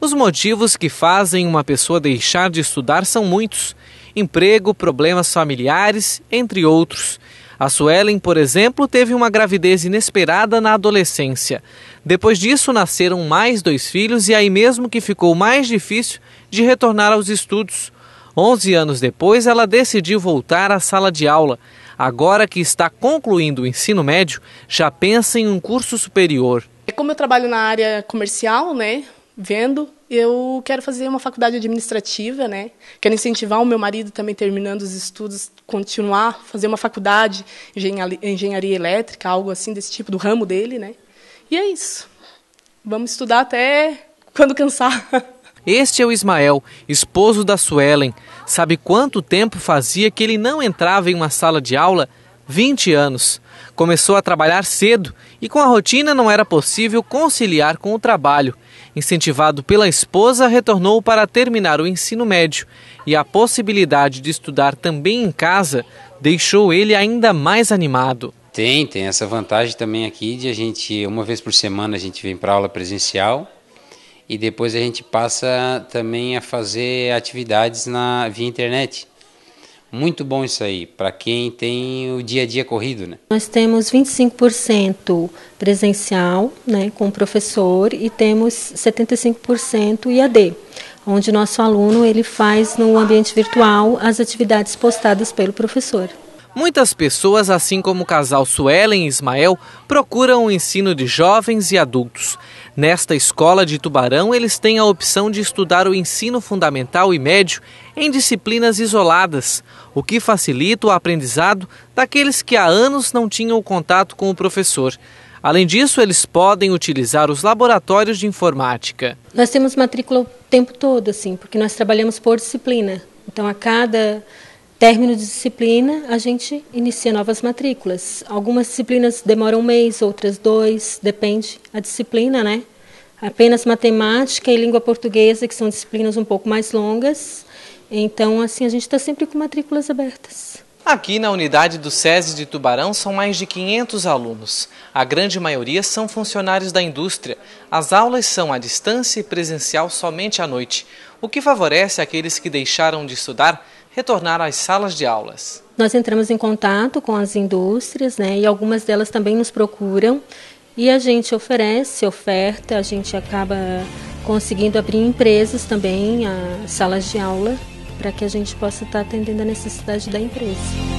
Os motivos que fazem uma pessoa deixar de estudar são muitos: emprego, problemas familiares, entre outros. A Suelen, por exemplo, teve uma gravidez inesperada na adolescência. Depois disso, nasceram mais dois filhos e aí mesmo que ficou mais difícil de retornar aos estudos. onze anos depois, ela decidiu voltar à sala de aula. Agora que está concluindo o ensino médio, já pensa em um curso superior. Como eu trabalho na área comercial, né? vendo, eu quero fazer uma faculdade administrativa, né? Quero incentivar o meu marido também terminando os estudos, continuar fazer uma faculdade engenharia, engenharia elétrica, algo assim desse tipo do ramo dele, né? E é isso. Vamos estudar até quando cansar. Este é o Ismael, esposo da Suelen. Sabe quanto tempo fazia que ele não entrava em uma sala de aula? 20 anos. Começou a trabalhar cedo e com a rotina não era possível conciliar com o trabalho incentivado pela esposa, retornou para terminar o ensino médio e a possibilidade de estudar também em casa deixou ele ainda mais animado. Tem, tem essa vantagem também aqui de a gente, uma vez por semana, a gente vem para aula presencial e depois a gente passa também a fazer atividades na via internet. Muito bom isso aí, para quem tem o dia a dia corrido, né? Nós temos 25% presencial, né, com o professor, e temos 75% IAD, onde nosso aluno ele faz no ambiente virtual as atividades postadas pelo professor. Muitas pessoas, assim como o casal Suelen e Ismael, procuram o ensino de jovens e adultos. Nesta escola de Tubarão, eles têm a opção de estudar o ensino fundamental e médio em disciplinas isoladas, o que facilita o aprendizado daqueles que há anos não tinham contato com o professor. Além disso, eles podem utilizar os laboratórios de informática. Nós temos matrícula o tempo todo, assim, porque nós trabalhamos por disciplina. Então, a cada Término de disciplina, a gente inicia novas matrículas. Algumas disciplinas demoram um mês, outras dois, depende a disciplina, né? Apenas matemática e língua portuguesa, que são disciplinas um pouco mais longas. Então, assim, a gente está sempre com matrículas abertas. Aqui na unidade do SESI de Tubarão são mais de 500 alunos. A grande maioria são funcionários da indústria. As aulas são à distância e presencial somente à noite, o que favorece aqueles que deixaram de estudar retornar às salas de aulas. Nós entramos em contato com as indústrias, né, e algumas delas também nos procuram, e a gente oferece oferta, a gente acaba conseguindo abrir empresas também, salas de aula, para que a gente possa estar atendendo a necessidade da empresa.